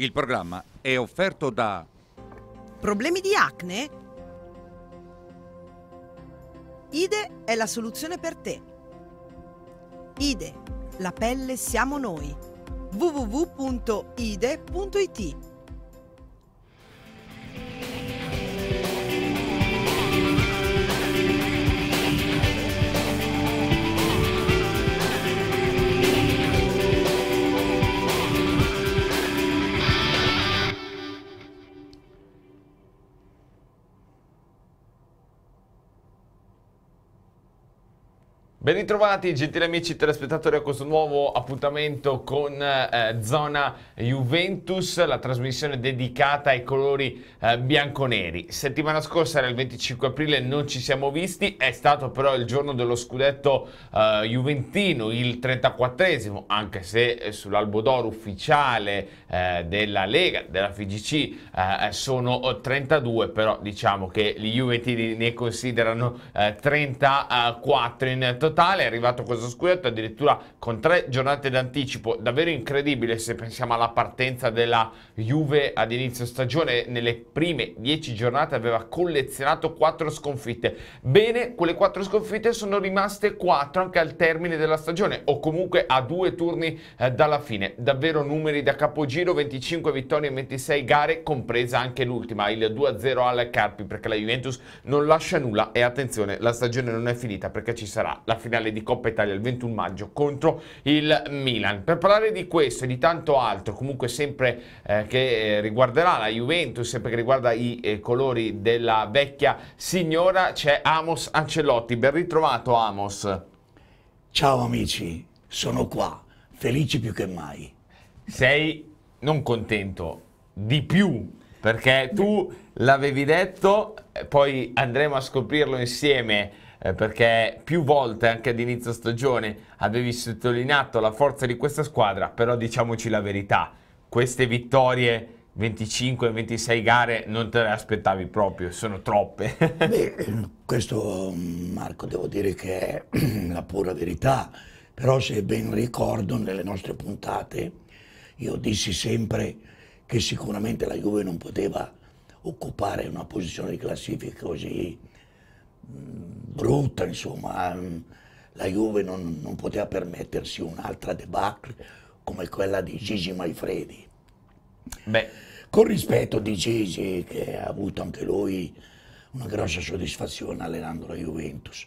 Il programma è offerto da... Problemi di acne? IDE è la soluzione per te. IDE, la pelle siamo noi. www.ide.it Ben ritrovati gentili amici telespettatori a questo nuovo appuntamento con eh, Zona Juventus, la trasmissione dedicata ai colori eh, bianconeri. Settimana scorsa era il 25 aprile, non ci siamo visti, è stato però il giorno dello scudetto eh, juventino, il 34esimo, anche se eh, sull'albo d'oro ufficiale eh, della Lega, della FGC, eh, sono 32, però diciamo che gli juventini ne considerano 34 eh, in totale totale, è arrivato questo scudetto addirittura con tre giornate d'anticipo, davvero incredibile se pensiamo alla partenza della Juve ad inizio stagione, nelle prime dieci giornate aveva collezionato quattro sconfitte, bene, quelle quattro sconfitte sono rimaste quattro anche al termine della stagione o comunque a due turni eh, dalla fine, davvero numeri da capogiro, 25 vittorie in 26 gare, compresa anche l'ultima, il 2-0 al Carpi perché la Juventus non lascia nulla e attenzione, la stagione non è finita perché ci sarà la finale finale di Coppa Italia il 21 maggio contro il Milan. Per parlare di questo e di tanto altro, comunque sempre eh, che eh, riguarderà la Juventus, sempre che riguarda i eh, colori della vecchia signora, c'è Amos Ancelotti. Ben ritrovato Amos. Ciao amici, sono qua, felice più che mai. Sei non contento, di più perché tu l'avevi detto, eh, poi andremo a scoprirlo insieme eh, perché più volte anche ad inizio stagione avevi sottolineato la forza di questa squadra, però diciamoci la verità, queste vittorie 25-26 gare non te le aspettavi proprio, sono troppe. Beh, ehm, questo mm, Marco devo dire che è la pura verità, però se ben ricordo nelle nostre puntate io dissi sempre che sicuramente la Juve non poteva occupare una posizione di classifica così Mm, brutta, insomma. Mm. La Juve non, non poteva permettersi un'altra debacle come quella di Gigi Maifredi. Beh. Con rispetto di Gigi, che ha avuto anche lui una grossa soddisfazione allenando la Juventus.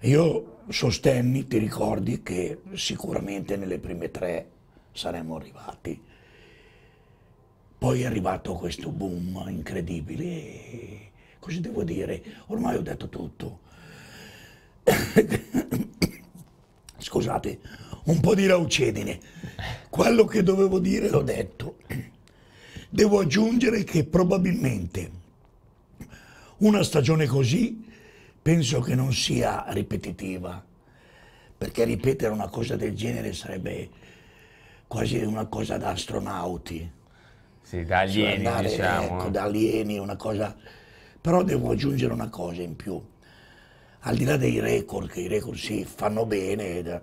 Io sostenni, ti ricordi, che sicuramente nelle prime tre saremmo arrivati. Poi è arrivato questo boom incredibile Cosa devo dire? Ormai ho detto tutto. Scusate, un po' di raucedine. Quello che dovevo dire l'ho detto. Devo aggiungere che probabilmente una stagione così penso che non sia ripetitiva, perché ripetere una cosa del genere sarebbe quasi una cosa da astronauti. Sì, da alieni, cioè andare, diciamo. Ecco, da alieni, una cosa... Però devo aggiungere una cosa in più. Al di là dei record, che i record si fanno bene,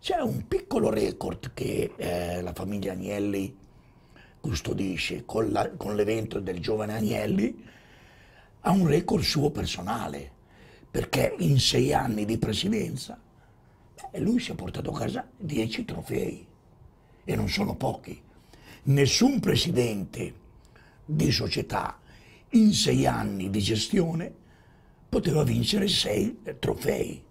c'è un piccolo record che eh, la famiglia Agnelli custodisce con, la, con l'evento del giovane Agnelli, ha un record suo personale, perché in sei anni di presidenza beh, lui si è portato a casa dieci trofei, e non sono pochi. Nessun presidente di società in sei anni di gestione poteva vincere sei eh, trofei.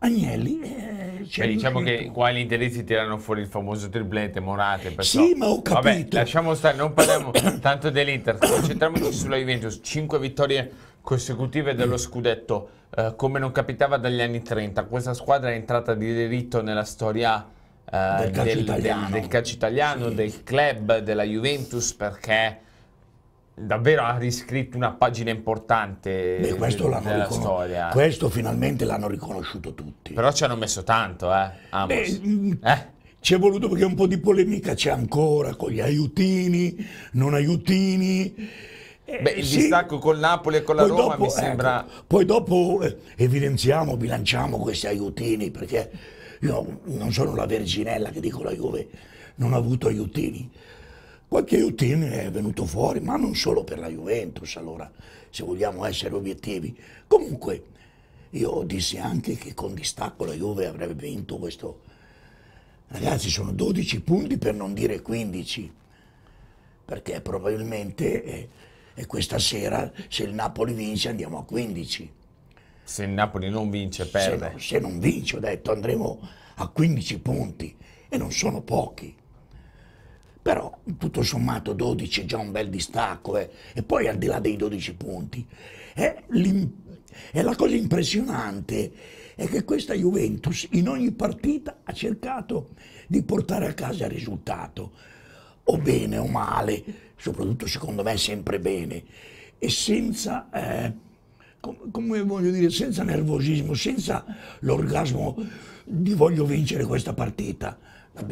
Agnelli eh, Beh, diciamo che qua gli interessi tirano fuori il famoso triplete Morate perciò... sì ma ho capito vabbè lasciamo stare non parliamo tanto dell'Inter concentriamoci sulla Juventus 5 vittorie consecutive dello scudetto eh, come non capitava dagli anni 30 questa squadra è entrata di diritto nella storia eh, del, calcio del, del, del, calcio italiano sì. del club della Juventus perché davvero ha riscritto una pagina importante Beh, questo della riconos- storia. Questo finalmente l'hanno riconosciuto tutti. Però ci hanno messo tanto, eh, Amos. Beh, mm, eh? Ci è voluto perché un po' di polemica c'è ancora con gli aiutini, non aiutini. Eh, Beh, il sì. distacco con Napoli e con la poi Roma dopo, mi sembra... Ecco, poi dopo eh, evidenziamo, bilanciamo questi aiutini, perché io non sono la verginella che dico la Juve, non ha avuto aiutini Qualche Utini è venuto fuori, ma non solo per la Juventus, allora, se vogliamo essere obiettivi. Comunque, io dissi anche che con distacco la Juve avrebbe vinto questo. Ragazzi, sono 12 punti per non dire 15, perché probabilmente eh, e questa sera, se il Napoli vince, andiamo a 15. Se il Napoli non vince, perde. Se, se non vince, ho detto, andremo a 15 punti, e non sono pochi però tutto sommato 12 è già un bel distacco eh. e poi al di là dei 12 punti è, è, la cosa impressionante è che questa Juventus in ogni partita ha cercato di portare a casa il risultato o bene o male soprattutto secondo me sempre bene e senza eh, com come voglio dire senza nervosismo senza l'orgasmo di voglio vincere questa partita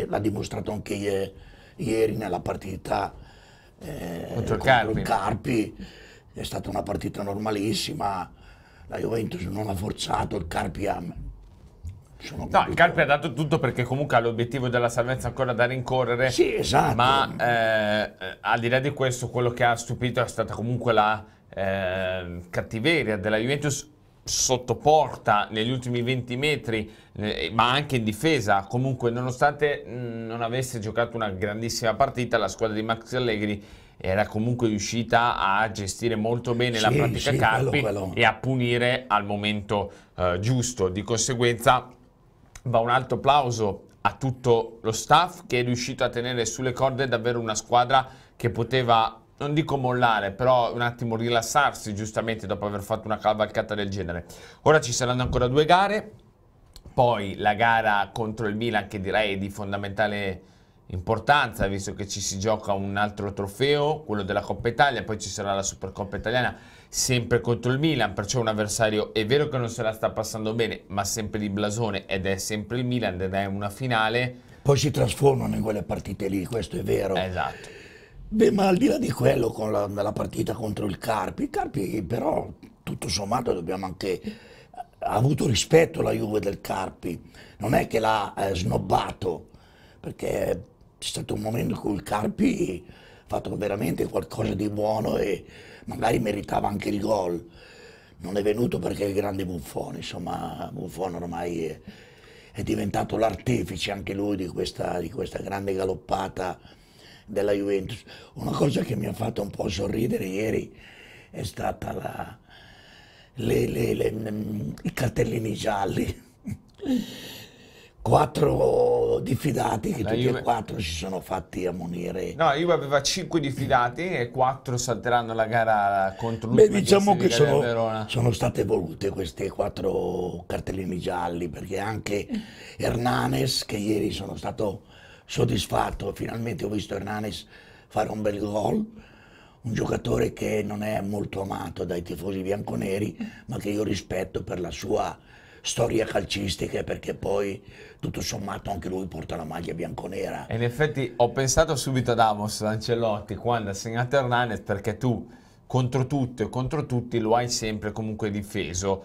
l'ha dimostrato anche eh, ieri nella partita eh, contro, contro Carpi. Carpi. È stata una partita normalissima, la Juventus non ha forzato, il Carpi ha... Sono no, il Carpi ha dato tutto perché comunque ha l'obiettivo della salvezza ancora da rincorrere. Sì, esatto. Ma eh, al di là di questo, quello che ha stupito è stata comunque la eh, cattiveria della Juventus sottoporta negli ultimi 20 metri, eh, ma anche in difesa. Comunque, nonostante mm, non avesse giocato una grandissima partita, la squadra di Max Allegri era comunque riuscita a gestire molto bene sì, la pratica sì, Carpi quello, quello. e a punire al momento eh, giusto. Di conseguenza va un alto applauso a tutto lo staff che è riuscito a tenere sulle corde davvero una squadra che poteva non dico mollare, però un attimo rilassarsi giustamente dopo aver fatto una cavalcata del genere. Ora ci saranno ancora due gare, poi la gara contro il Milan che direi è di fondamentale importanza visto che ci si gioca un altro trofeo, quello della Coppa Italia, poi ci sarà la Supercoppa Italiana sempre contro il Milan, perciò un avversario è vero che non se la sta passando bene, ma sempre di blasone ed è sempre il Milan ed è una finale. Poi si trasformano in quelle partite lì, questo è vero. Esatto. Beh, ma al di là di quello, con la, la partita contro il Carpi, il Carpi però tutto sommato dobbiamo anche ha avuto rispetto la Juve del Carpi, non è che l'ha eh, snobbato, perché c'è stato un momento in cui il Carpi ha fatto veramente qualcosa di buono e magari meritava anche il gol. Non è venuto perché è il grande Buffone, insomma Buffone ormai è, è diventato l'artefice anche lui di questa, di questa grande galoppata della Juventus. Una cosa che mi ha fatto un po' sorridere ieri è stata la, le, le, le, mm, i cartellini gialli. quattro diffidati che la tutti Juve... e quattro si sono fatti ammonire. No, io aveva cinque diffidati e quattro salteranno la gara contro l'ultima Beh, diciamo che sono, sono, state volute queste quattro cartellini gialli perché anche Hernanes che ieri sono stato soddisfatto, finalmente ho visto Hernanes fare un bel gol, un giocatore che non è molto amato dai tifosi bianconeri, ma che io rispetto per la sua storia calcistica perché poi tutto sommato anche lui porta la maglia bianconera. E in effetti ho pensato subito ad Amos Ancelotti quando ha segnato Hernandez perché tu contro tutto e contro tutti lo hai sempre comunque difeso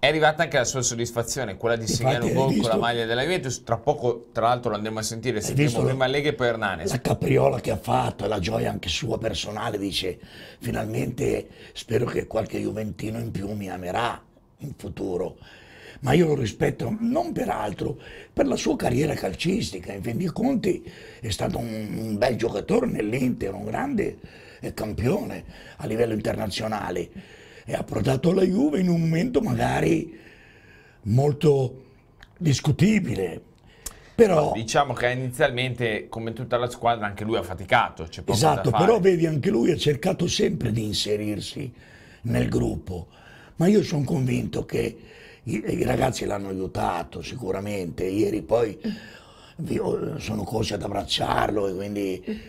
è arrivata anche la sua soddisfazione, quella di segnare un gol con la maglia della Juventus. Tra poco, tra l'altro, lo andremo a sentire. Sentiremo prima Lega e poi Hernanes. La capriola che ha fatto e la gioia anche sua personale. Dice: Finalmente spero che qualche Juventino in più mi amerà in futuro. Ma io lo rispetto non per altro, per la sua carriera calcistica. In fin dei conti, è stato un bel giocatore nell'Inter, un grande eh, campione a livello internazionale ha approdato la Juve in un momento magari molto discutibile. Però, diciamo che inizialmente, come tutta la squadra, anche lui ha faticato. esatto, però vedi, anche lui ha cercato sempre di inserirsi nel gruppo. Ma io sono convinto che i, i ragazzi l'hanno aiutato sicuramente. Ieri poi oh, sono cose ad abbracciarlo, quindi...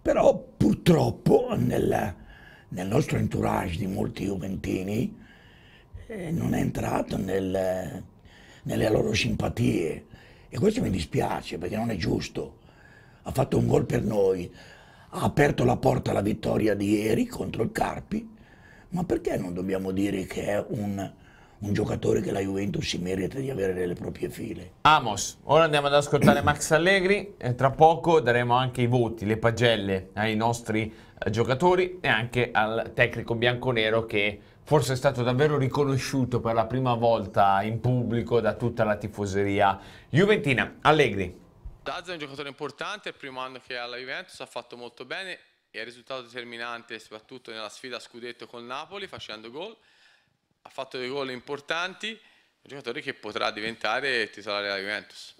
però purtroppo nel nel nostro entourage di molti juventini eh, non è entrato nel, nelle loro simpatie e questo mi dispiace perché non è giusto. Ha fatto un gol per noi, ha aperto la porta alla vittoria di ieri contro il Carpi, ma perché non dobbiamo dire che è un, un giocatore che la Juventus si merita di avere nelle proprie file. Amos, ora andiamo ad ascoltare Max Allegri, tra poco daremo anche i voti, le pagelle ai nostri giocatori e anche al tecnico bianconero che forse è stato davvero riconosciuto per la prima volta in pubblico da tutta la tifoseria juventina. Allegri. Dazza è un giocatore importante, il primo anno che è alla Juventus, ha fatto molto bene e è risultato determinante soprattutto nella sfida a scudetto con Napoli facendo gol. Ha fatto dei gol importanti, un giocatore che potrà diventare titolare della Juventus.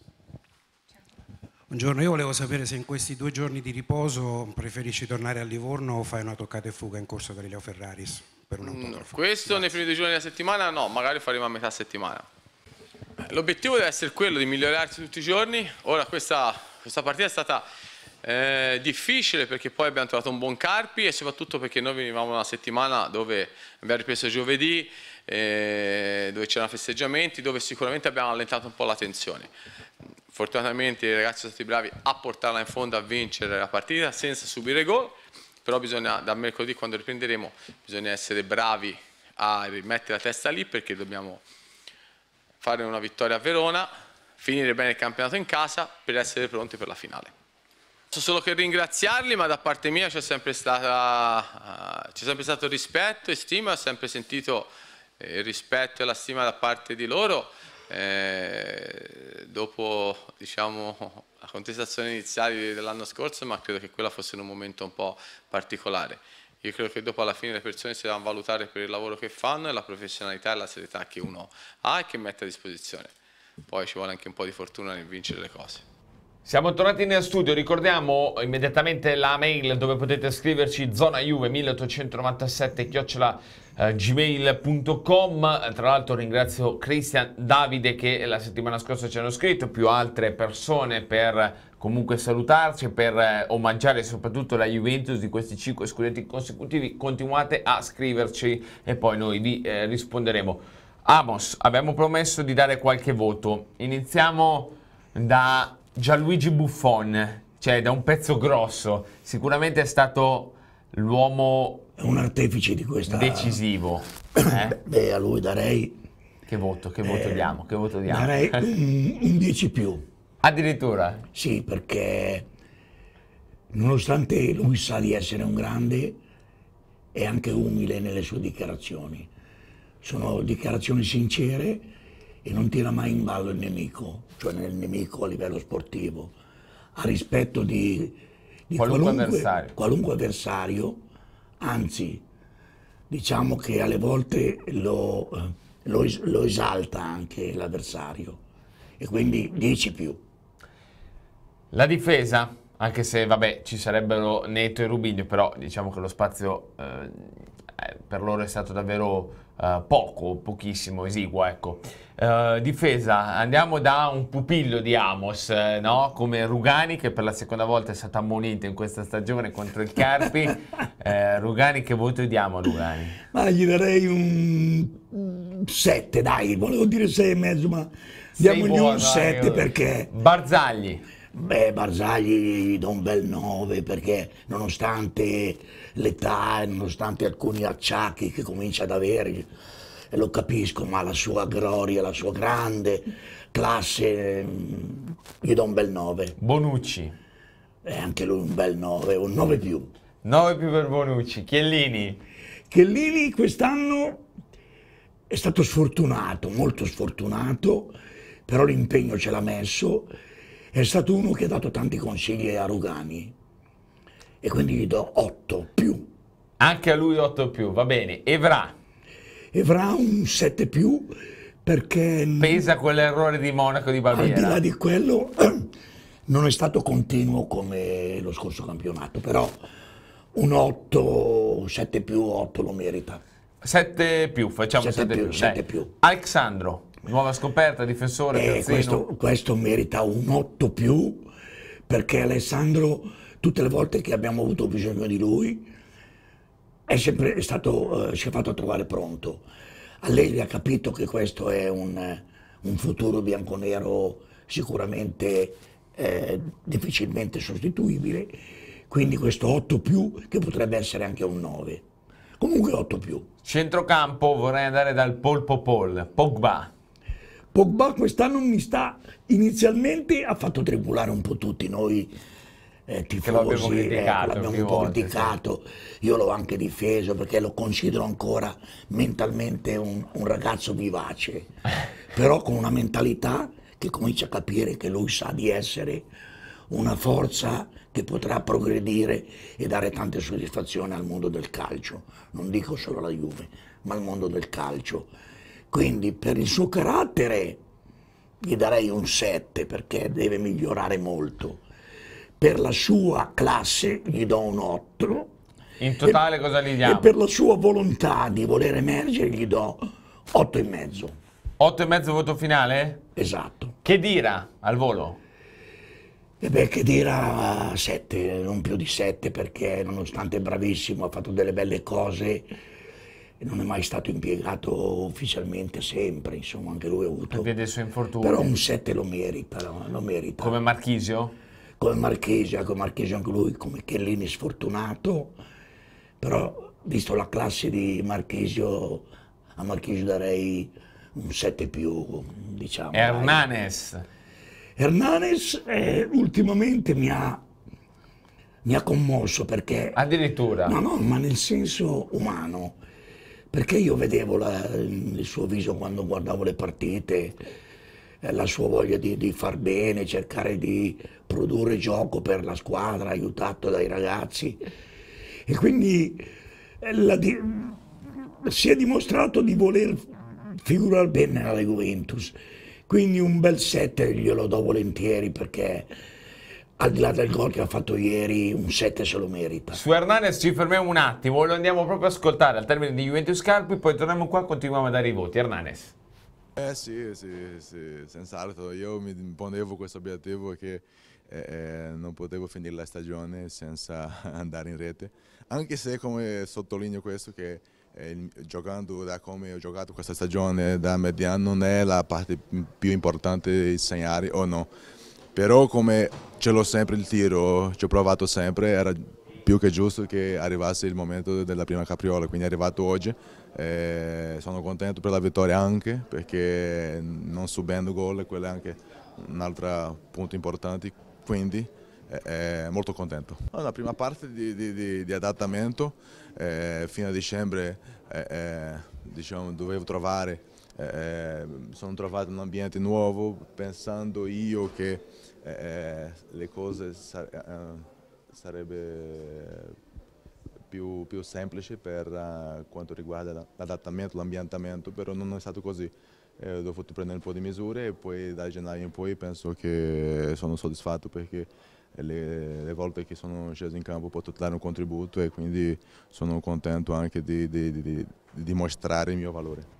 Buongiorno, io volevo sapere se in questi due giorni di riposo preferisci tornare a Livorno o fai una toccata e fuga in corso Galileo Ferraris per un autografo. Mm, questo Grazie. nei primi due giorni della settimana no, magari faremo a metà settimana. L'obiettivo deve essere quello di migliorarsi tutti i giorni, ora questa, questa partita è stata eh, difficile perché poi abbiamo trovato un buon Carpi e soprattutto perché noi venivamo una settimana dove abbiamo ripreso giovedì, eh, dove c'erano festeggiamenti, dove sicuramente abbiamo allentato un po' la tensione fortunatamente i ragazzi sono stati bravi a portarla in fondo a vincere la partita senza subire gol però bisogna da mercoledì quando riprenderemo bisogna essere bravi a rimettere la testa lì perché dobbiamo fare una vittoria a Verona finire bene il campionato in casa per essere pronti per la finale Posso solo che ringraziarli, ma da parte mia c'è sempre, stata, uh, sempre stato rispetto e stima, ho sempre sentito eh, il rispetto e la stima da parte di loro. Eh, dopo diciamo, la contestazione iniziale dell'anno scorso, ma credo che quella fosse in un momento un po' particolare. Io credo che dopo alla fine le persone si devono valutare per il lavoro che fanno e la professionalità e la serietà che uno ha e che mette a disposizione. Poi ci vuole anche un po' di fortuna nel vincere le cose. Siamo tornati nel studio, ricordiamo immediatamente la mail dove potete scriverci zona 1897 chiocciola eh, gmail.com tra l'altro ringrazio Cristian Davide che la settimana scorsa ci hanno scritto più altre persone per comunque salutarci per eh, omaggiare soprattutto la Juventus di questi 5 scudetti consecutivi continuate a scriverci e poi noi vi eh, risponderemo Amos abbiamo promesso di dare qualche voto iniziamo da Gianluigi Buffon, cioè da un pezzo grosso, sicuramente è stato l'uomo... Un artefice di questa... Decisivo. Eh? Beh, a lui darei... Che voto, che voto eh, diamo, che voto diamo? Darei un, un 10 più. Addirittura? Sì, perché nonostante lui sa di essere un grande, è anche umile nelle sue dichiarazioni. Sono dichiarazioni sincere, e non tira mai in ballo il nemico, cioè nel nemico a livello sportivo, a rispetto di, di qualunque, qualunque, avversario. qualunque, avversario. anzi diciamo che alle volte lo, lo, lo esalta anche l'avversario e quindi 10 più. La difesa, anche se vabbè ci sarebbero Neto e Rubiglio, però diciamo che lo spazio eh, eh per loro è stato davvero eh, poco, pochissimo, esiguo, ecco. Eh, difesa, andiamo da un pupillo di Amos, eh, no? come Rugani che per la seconda volta è stato ammonito in questa stagione contro il Carpi. Eh, Rugani, che voto diamo a Rugani? Ma gli darei un 7, dai, volevo dire 6 e mezzo, ma diamogli un 7 perché... Barzagli. Beh, Barzagli gli do un bel 9 perché nonostante l'età, nonostante alcuni acciacchi che comincia ad avere, lo capisco, ma la sua gloria, la sua grande classe, mm, gli do un bel 9. Bonucci. Eh, anche lui un bel 9, un 9 più. 9 più per Bonucci. Chiellini. Chiellini quest'anno è stato sfortunato, molto sfortunato, però l'impegno ce l'ha messo è stato uno che ha dato tanti consigli a Rugani e quindi gli do 8 più. Anche a lui 8 più, va bene. Evra? Evra un 7 più perché... Pesa quell'errore di Monaco di Baviera. Al di là di quello non è stato continuo come lo scorso campionato, però un 8, 7 più 8 lo merita. 7 più, facciamo 7, più, più. 7 più. Alexandro? Nuova scoperta, difensore. Eh, questo, questo merita un 8 più perché Alessandro, tutte le volte che abbiamo avuto bisogno di lui, è sempre stato, eh, si è fatto trovare pronto. Allegri ha capito che questo è un, un futuro bianconero sicuramente eh, difficilmente sostituibile, quindi questo 8 più che potrebbe essere anche un 9. Comunque 8 più. Centrocampo vorrei andare dal Polpo Pol, Pogba. Pogba quest'anno mi sta inizialmente ha fatto tremolare un po' tutti noi eh, tifosi, eh, l'abbiamo un po' volte, criticato, sì. io l'ho anche difeso perché lo considero ancora mentalmente un, un ragazzo vivace, però con una mentalità che comincia a capire che lui sa di essere una forza che potrà progredire e dare tante soddisfazioni al mondo del calcio, non dico solo alla Juve, ma al mondo del calcio quindi per il suo carattere gli darei un 7 perché deve migliorare molto. Per la sua classe gli do un 8. In totale e, cosa gli diamo? E per la sua volontà di voler emergere gli do 8,5. 8,5 voto finale? Esatto. Che dirà al volo? E eh beh, che dirà 7, non più di 7 perché nonostante è bravissimo ha fatto delle belle cose e non è mai stato impiegato ufficialmente sempre, insomma anche lui ha avuto... Vede il suo infortunio. Però un 7 lo merita, lo, merita. Come Marchisio? Come Marchesio, ecco Marchesio anche lui, come Chiellini sfortunato, però visto la classe di Marchesio, a Marchesio darei un 7 più, diciamo. Hernanes. Hernanes eh, ultimamente mi ha mi ha commosso perché... Addirittura? No, no, ma nel senso umano perché io vedevo la, il suo viso quando guardavo le partite, eh, la sua voglia di, di, far bene, cercare di produrre gioco per la squadra, aiutato dai ragazzi. E quindi eh, la, di, si è dimostrato di voler figurare bene alla Juventus. Quindi un bel set glielo do volentieri perché al di là del gol che ha fatto ieri, un 7 se lo merita. Su Hernandez ci fermiamo un attimo, lo andiamo proprio a ascoltare al termine di Juventus Carpi, poi torniamo qua e continuiamo a dare i voti. Hernandez. Eh sì, sì, sì, senz'altro. Io mi ponevo questo obiettivo che eh, eh, non potevo finire la stagione senza andare in rete. Anche se, come sottolineo questo, che eh, giocando da come ho giocato questa stagione da mediano non è la parte più importante di segnare o no però come ce l'ho sempre il tiro, ci ho provato sempre, era più che giusto che arrivasse il momento della prima capriola, quindi è arrivato oggi, eh, sono contento per la vittoria anche perché non subendo gol, quello è anche un altro punto importante, quindi eh, molto contento. La prima parte di, di, di, di adattamento, eh, fino a dicembre eh, eh, diciamo, dovevo trovare, eh, sono trovato un ambiente nuovo pensando io che eh, eh, le cose sar eh, eh, sarebbe più, più semplici per uh, quanto riguarda l'adattamento, l'ambientamento, però non è stato così. Eh, ho dovuto prendere un po' di misure e poi da gennaio in poi penso che sono soddisfatto perché le, le volte che sono sceso in campo ho potuto dare un contributo e quindi sono contento anche di, di, di, di dimostrare il mio valore.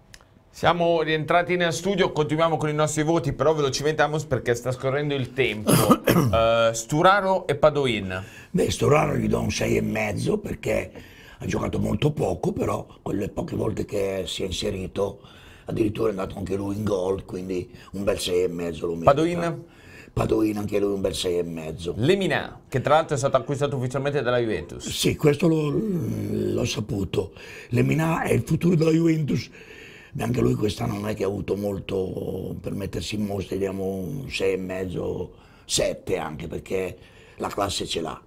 Siamo rientrati in studio, continuiamo con i nostri voti, però velocemente Amos perché sta scorrendo il tempo. uh, Sturaro e Padoin. Beh, Sturaro gli do un 6,5 perché ha giocato molto poco, però quelle poche volte che si è inserito, addirittura è andato anche lui in gol, quindi un bel 6,5 lo metto. Padoin? Padoin anche lui un bel 6,5. Lemina, che tra l'altro è stato acquistato ufficialmente dalla Juventus. Sì, questo l'ho saputo. Lemina è il futuro della Juventus anche lui quest'anno non è che ha avuto molto per mettersi in mostra, diamo un 6,5, 7 anche perché la classe ce l'ha.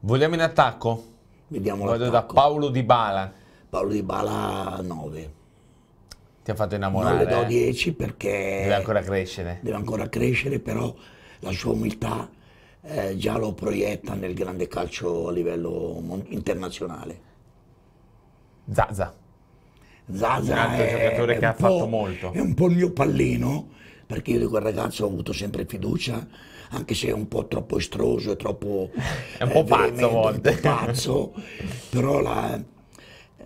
Vogliamo in attacco? Vediamo Vado da Paolo Di Bala. Paolo Di Bala 9. Ti ha fatto innamorare? Non le do 10 eh? perché... Deve ancora crescere. Deve ancora crescere, però la sua umiltà eh, già lo proietta nel grande calcio a livello internazionale. Zaza. Zaza un altro giocatore è che ha fatto molto. È un po' il mio pallino, perché io di quel ragazzo ho avuto sempre fiducia, anche se è un po' troppo estroso e troppo... è un eh, po' eh, pazzo a volte. Un po' pazzo, però la,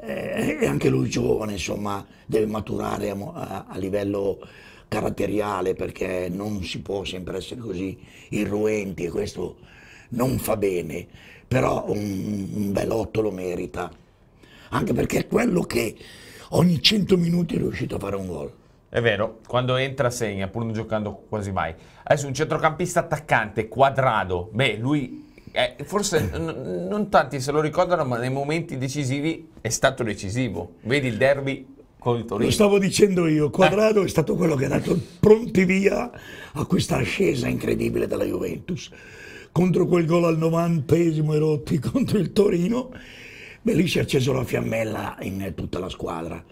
eh, anche lui giovane, insomma, deve maturare a, a, a, livello caratteriale, perché non si può sempre essere così irruenti e questo non fa bene, però un, un bel otto lo merita, anche perché è quello che ogni 100 minuti è riuscito a fare un gol. È vero, quando entra segna, pur non giocando quasi mai. Adesso un centrocampista attaccante, quadrado, beh, lui eh, forse n- non tanti se lo ricordano, ma nei momenti decisivi è stato decisivo. Vedi il derby con il Torino. Lo stavo dicendo io, eh. Quadrado eh. è stato quello che ha dato pronti via a questa ascesa incredibile della Juventus. Contro quel gol al 90esimo erotti contro il Torino Beh, lì si è acceso la fiammella in tutta la squadra.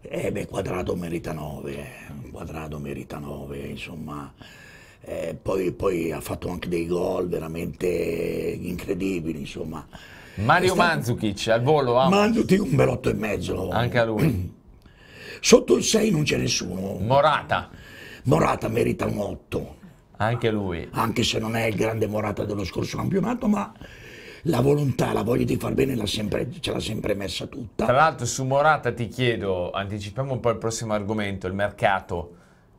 Eh beh, Quadrado merita 9, Quadrado merita 9, insomma. Eh, poi, poi, ha fatto anche dei gol veramente incredibili, insomma. Mario stato... Mandzukic al volo a... Ah. Mandzukic un bel 8 e mezzo. Anche a lui. Sotto il 6 non c'è nessuno. Morata. Morata merita un 8. Anche lui. Anche se non è il grande Morata dello scorso campionato, ma la volontà, la voglia di far bene sempre, ce l'ha sempre messa tutta. Tra l'altro su Morata ti chiedo, anticipiamo un po' il prossimo argomento, il mercato.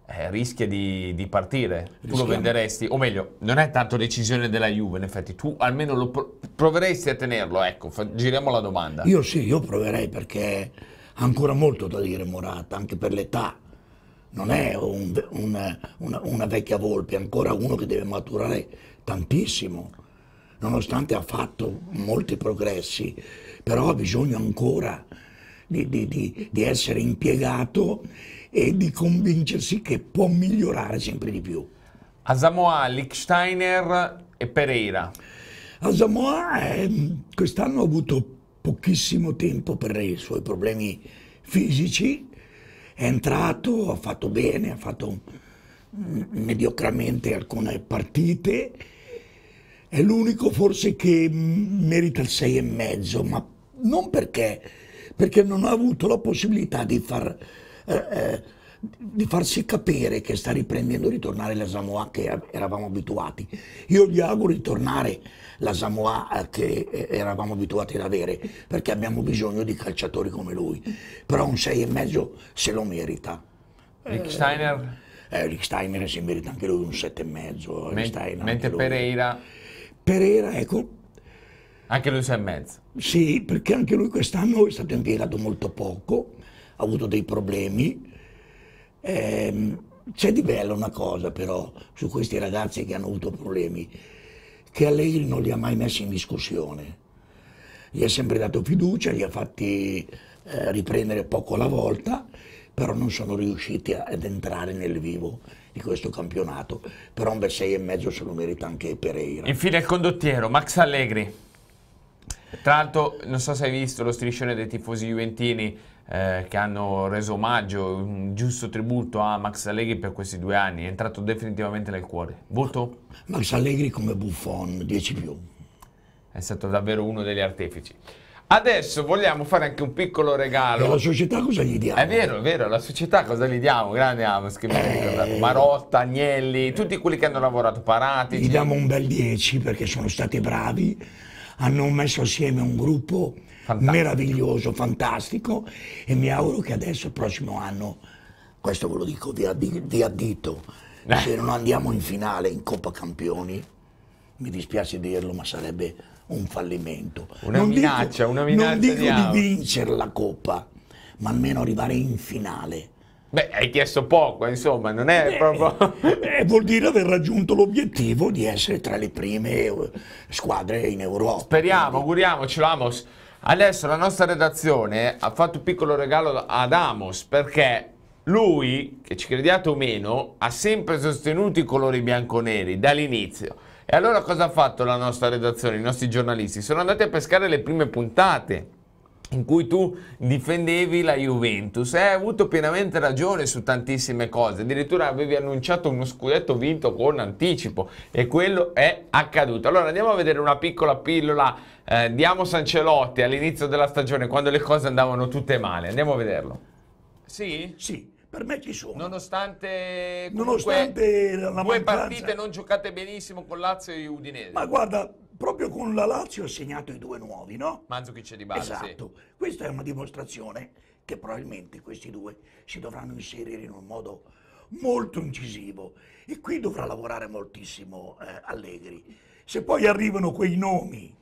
Eh, rischia di, di partire, Rischiamo. tu lo venderesti, o meglio, non è tanto decisione della Juve, in effetti, tu almeno lo pro- proveresti a tenerlo, ecco, fa- giriamo la domanda. Io sì, io proverei perché ha ancora molto da dire Morata, anche per l'età, non è un, un, una, una, vecchia volpe, è ancora uno che deve maturare tantissimo nonostante ha fatto molti progressi, però ha bisogno ancora di, di, di, di essere impiegato e di convincersi che può migliorare sempre di più. Asamoah, Lichsteiner e Pereira. Asamoah eh, quest'anno ha avuto pochissimo tempo per i suoi problemi fisici, è entrato, ha fatto bene, ha fatto mm, mm, mediocramente alcune partite, è l'unico forse che merita il e mezzo, ma non perché, perché non ha avuto la possibilità di, far, eh, eh di farsi capire che sta riprendendo ritornare la Samoa che eravamo abituati. Io gli auguro di tornare la Samoa eh, che eh, eravamo abituati ad avere, perché abbiamo bisogno di calciatori come lui. Però un e mezzo se lo merita. Rick Steiner? Eh, Rick Steiner si merita anche lui un e mezzo. mentre Pereira Pereira, ecco. Anche lui sei e mezzo. Sì, perché anche lui quest'anno è stato impiegato molto poco, ha avuto dei problemi. Ehm, c'è di bello una cosa però su questi ragazzi che hanno avuto problemi, che Allegri non li ha mai messi in discussione. Gli ha sempre dato fiducia, li ha fatti eh, riprendere poco alla volta, però non sono riusciti a, ad entrare nel vivo di questo campionato, però un bel 6,5 se lo merita anche Pereira. Infine il condottiero, Max Allegri. Tra l'altro, non so se hai visto lo striscione dei tifosi juventini eh, che hanno reso omaggio, un giusto tributo a Max Allegri per questi due anni, è entrato definitivamente nel cuore. Voto? Max Allegri come Buffon, 10 più. È stato davvero uno degli artefici. Adesso vogliamo fare anche un piccolo regalo. E alla società cosa gli diamo? È vero, è vero, alla società cosa gli diamo? Grande Amos che mi ha eh. Marotta, Agnelli, tutti quelli che hanno lavorato parati. Gli diamo un bel 10 perché sono stati bravi, hanno messo assieme un gruppo fantastico. meraviglioso, fantastico e mi auguro che adesso, il prossimo anno, questo ve lo dico, vi, addi vi addito, eh. se non andiamo in finale in Coppa Campioni, mi dispiace dirlo, ma sarebbe un fallimento. Una non minaccia, dico, una minaccia. Non dico di, vincere la Coppa, ma almeno arrivare in finale. Beh, hai chiesto poco, insomma, non è Beh, proprio... eh, eh vuol dire aver raggiunto l'obiettivo di essere tra le prime eh, squadre in Europa. Speriamo, quindi. auguriamocelo, Amos. Adesso la nostra redazione ha fatto un piccolo regalo ad Amos, perché lui, che ci crediate o meno, ha sempre sostenuto i colori bianconeri dall'inizio. E allora cosa ha fatto la nostra redazione, i nostri giornalisti? Sono andati a pescare le prime puntate in cui tu difendevi la Juventus e hai avuto pienamente ragione su tantissime cose, addirittura avevi annunciato uno scudetto vinto con anticipo e quello è accaduto. Allora andiamo a vedere una piccola pillola eh, di Amos all'inizio della stagione quando le cose andavano tutte male, andiamo a vederlo. Sì? Sì per me ci sono. Nonostante, Nonostante la mancanza, due partite non giocate benissimo con Lazio e Udinese. Ma guarda, proprio con la Lazio ha segnato i due nuovi, no? Manzukic e Di Bala, Esatto, sì. questa è una dimostrazione che probabilmente questi due si dovranno inserire in un modo molto incisivo e qui dovrà lavorare moltissimo eh, Allegri. Se poi arrivano quei nomi,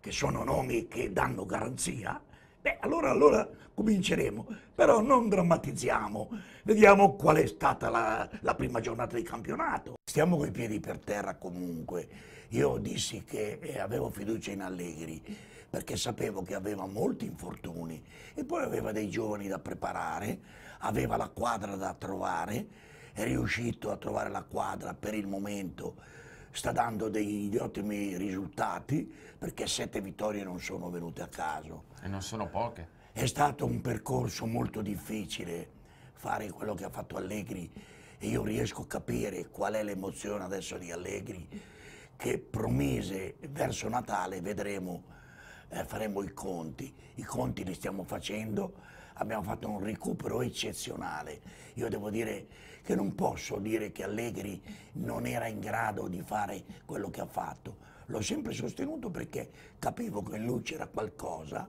che sono nomi che danno garanzia, Beh, allora, allora cominceremo, però non drammatizziamo. Vediamo qual è stata la, la prima giornata di campionato. Stiamo coi piedi per terra comunque. Io dissi che eh, avevo fiducia in Allegri perché sapevo che aveva molti infortuni e poi aveva dei giovani da preparare, aveva la quadra da trovare, è riuscito a trovare la quadra per il momento sta dando degli ottimi risultati perché sette vittorie non sono venute a caso e non sono poche. È stato un percorso molto difficile fare quello che ha fatto Allegri e io riesco a capire qual è l'emozione adesso di Allegri che promise verso Natale, vedremo, eh, faremo i conti. I conti li stiamo facendo, abbiamo fatto un recupero eccezionale. Io devo dire che non posso dire che Allegri non era in grado di fare quello che ha fatto. L'ho sempre sostenuto perché capivo che in lui c'era qualcosa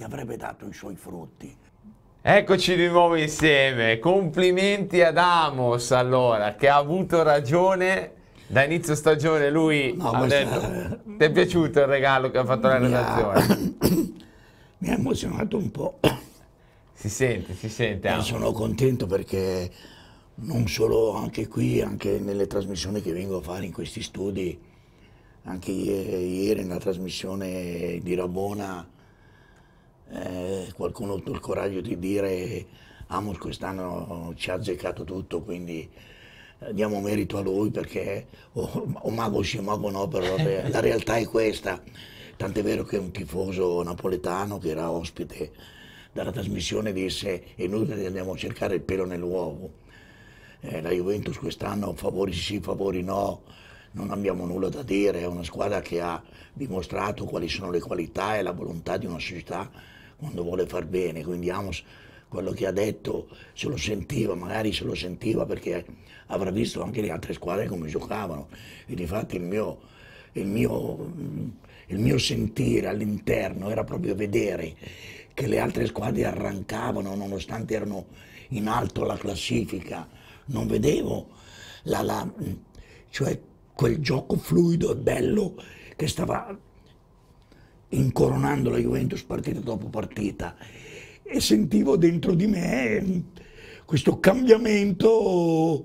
che avrebbe dato i suoi frutti. Eccoci di nuovo insieme, complimenti ad Amos allora che ha avuto ragione da inizio stagione lui no, ha detto ti è piaciuto il regalo che ha fatto la redazione? Mi, ha emozionato un po'. Si sente, si sente. Eh, sono contento perché non solo anche qui, anche nelle trasmissioni che vengo a fare in questi studi, anche ieri nella trasmissione di Rabona eh, qualcuno ha avuto il coraggio di dire Amos quest'anno ci ha azzeccato tutto, quindi eh, diamo merito a lui perché o, o mago sì o mago no, però la realtà è questa. Tant'è vero che un tifoso napoletano che era ospite dalla trasmissione disse è inutile che andiamo a cercare il pelo nell'uovo. Eh, la Juventus quest'anno favori sì, favori no, non abbiamo nulla da dire, è una squadra che ha dimostrato quali sono le qualità e la volontà di una società quando vuole far bene, quindi Amos quello che ha detto se lo sentiva, magari se lo sentiva perché avrà visto anche le altre squadre come giocavano e di fatto il mio, il mio, il mio sentire all'interno era proprio vedere che le altre squadre arrancavano nonostante erano in alto alla classifica, non vedevo la, la, cioè quel gioco fluido e bello che stava incoronando la Juventus partita dopo partita e sentivo dentro di me mm, questo cambiamento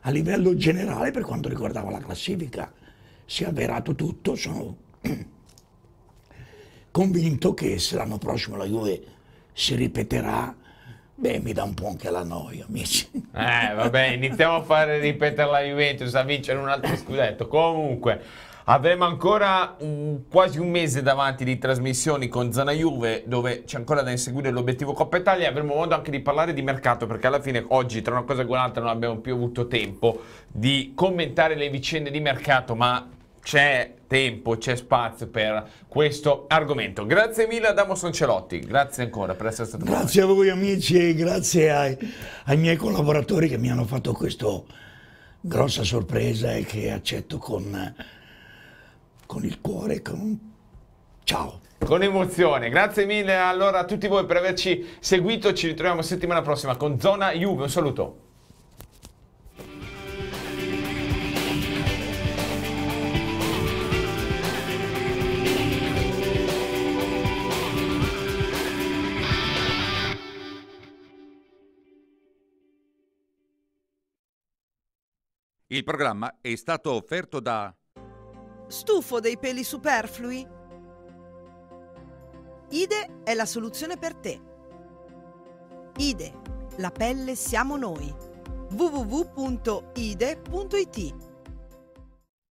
a livello generale per quanto riguardava la classifica. Si è avverato tutto, sono convinto che se l'anno prossimo la Juve si ripeterà Beh, mi dà un po' anche la noia, amici. Eh, vabbè, iniziamo a fare ripetere la Juventus a vincere un altro scudetto. Comunque, Avremo ancora un, quasi un mese davanti di trasmissioni con Zana Juve, dove c'è ancora da inseguire l'obiettivo Coppa Italia. Avremo modo anche di parlare di mercato, perché alla fine oggi, tra una cosa e un'altra non abbiamo più avuto tempo di commentare le vicende di mercato, ma c'è tempo, c'è spazio per questo argomento. Grazie mille ad Amos Ancelotti, grazie ancora per essere stato qui. Grazie a voi amici e grazie ai, ai, miei collaboratori che mi hanno fatto questa grossa sorpresa e che accetto con con il cuore, con... Ciao! Con emozione, grazie mille allora a tutti voi per averci seguito, ci ritroviamo settimana prossima con Zona Juve, un saluto! Il programma è stato offerto da Stufo dei peli superflui? IDE è la soluzione per te. IDE, la pelle siamo noi. www.ide.it